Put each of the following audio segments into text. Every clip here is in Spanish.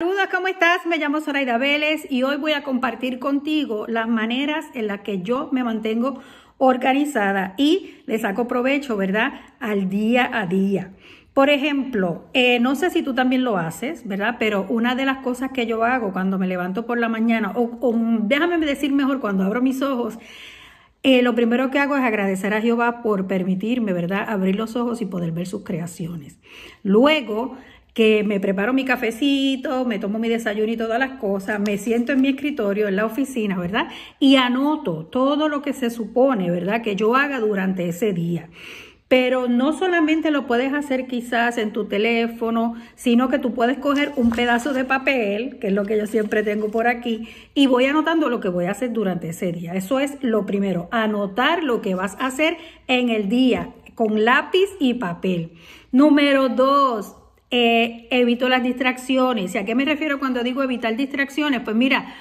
Saludos, ¿cómo estás? Me llamo Zoraida Vélez y hoy voy a compartir contigo las maneras en las que yo me mantengo organizada y le saco provecho, ¿verdad? Al día a día. Por ejemplo, eh, no sé si tú también lo haces, ¿verdad? Pero una de las cosas que yo hago cuando me levanto por la mañana, o, déjame decir mejor, cuando abro mis ojos, eh, lo primero que hago es agradecer a Jehová por permitirme, ¿verdad?, abrir los ojos y poder ver sus creaciones. Luego, que me preparo mi cafecito, me tomo mi desayuno y todas las cosas, me siento en mi escritorio, en la oficina, ¿verdad? Y anoto todo lo que se supone, ¿verdad? Que yo haga durante ese día. Pero no solamente lo puedes hacer quizás en tu teléfono, sino que tú puedes coger un pedazo de papel, que es lo que yo siempre tengo por aquí, y voy anotando lo que voy a hacer durante ese día. Eso es lo primero, anotar lo que vas a hacer en el día con lápiz y papel. Número dos, eh, evito las distracciones. ¿Y a qué me refiero cuando digo evitar distracciones? Pues mira,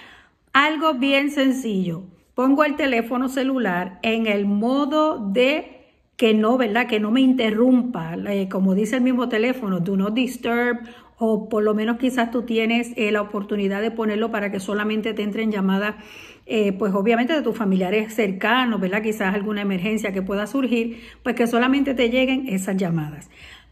algo bien sencillo. Pongo el teléfono celular en el modo de que no, ¿verdad? Que no me interrumpa, eh, como dice el mismo teléfono, do not disturb, o por lo menos quizás tú tienes eh, la oportunidad de ponerlo para que solamente te entren llamadas, pues obviamente de tus familiares cercanos, ¿verdad? Quizás alguna emergencia que pueda surgir, pues que solamente te lleguen esas llamadas.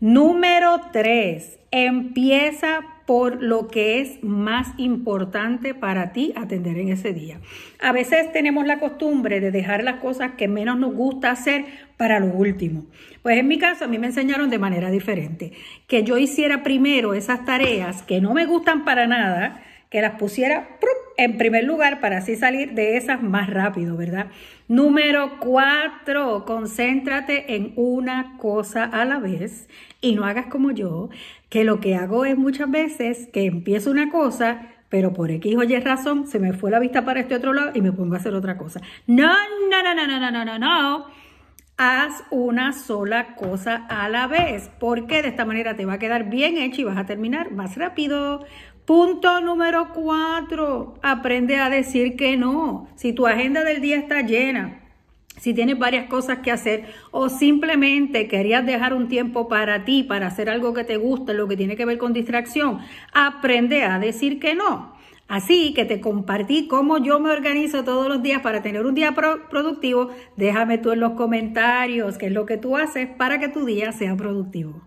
Número 3. Empieza por lo que es más importante para ti atender en ese día. A veces tenemos la costumbre de dejar las cosas que menos nos gusta hacer para lo último. Pues en mi caso a mí me enseñaron de manera diferente, que yo hiciera primero esas tareas que no me gustan para nada, que las pusiera en primer lugar para así salir de esas más rápido, ¿verdad? Número cuatro, concéntrate en una cosa a la vez y no hagas como yo, que lo que hago es muchas veces que empiezo una cosa, pero por X o Y razón se me fue la vista para este otro lado y me pongo a hacer otra cosa. No, no, no, no, no, no, no, no haz una sola cosa a la vez, porque de esta manera te va a quedar bien hecho y vas a terminar más rápido. Punto número cuatro, aprende a decir que no. Si tu agenda del día está llena, si tienes varias cosas que hacer o simplemente querías dejar un tiempo para ti, para hacer algo que te gusta, lo que tiene que ver con distracción, aprende a decir que no. Así que te compartí cómo yo me organizo todos los días para tener un día productivo. Déjame tú en los comentarios qué es lo que tú haces para que tu día sea productivo.